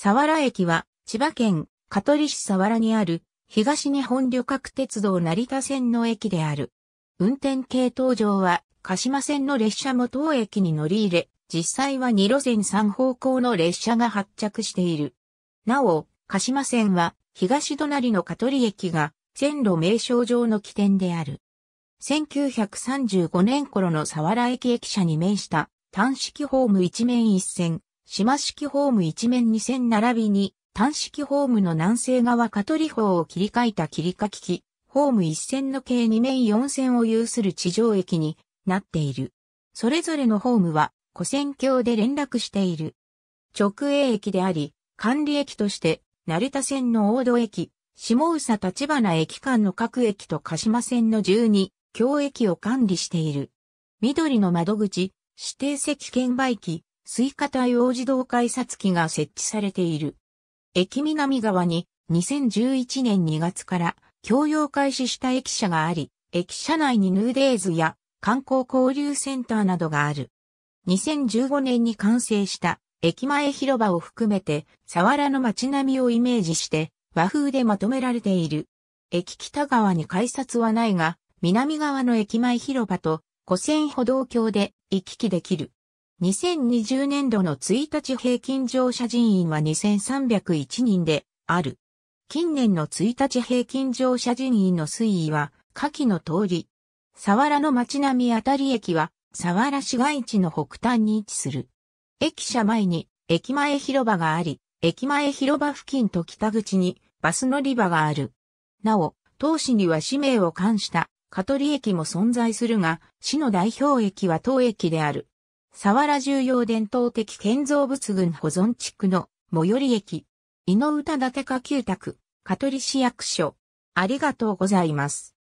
佐原駅は、千葉県香取市佐原にある、東日本旅客鉄道成田線の駅である。運転系統上は、鹿島線の列車も当駅に乗り入れ、実際は2路線3方向の列車が発着している。なお、鹿島線は、東隣の香取駅が、線路名称上の起点である。1935年頃の佐原駅駅舎に面した、単式ホーム一面一線、島式ホーム一面2線並びに、単式ホームの南西側カトリ方を切り替えた切り欠き機、ホーム1線の計2面4線を有する地上駅になっている。それぞれのホームは、古線橋で連絡している。直営駅であり、管理駅として、成田線の大戸駅、下宇佐立花駅間の各駅と鹿島線の12、京駅を管理している。緑の窓口、指定席券売機、スイカ対応自動改札機が設置されている。駅南側に2011年2月から共用開始した駅舎があり、駅舎内にヌーデーズや観光交流センターなどがある。2015年に完成した駅前広場を含めて、佐原の街並みをイメージして和風でまとめられている。駅北側に改札はないが、南側の駅前広場と古線歩道橋で行き来できる。2020年度の1日平均乗車人員は2301人である。近年の1日平均乗車人員の推移は下記の通り。佐原の町並あたり駅は佐原市街地の北端に位置する。駅舎前に駅前広場があり、駅前広場付近と北口にバス乗り場がある。なお、当市には市名を冠した香取駅も存在するが、市の代表駅は当駅である。沢原重要伝統的建造物群保存地区の最寄り駅、井の歌立川旧宅、香取市役所。ありがとうございます。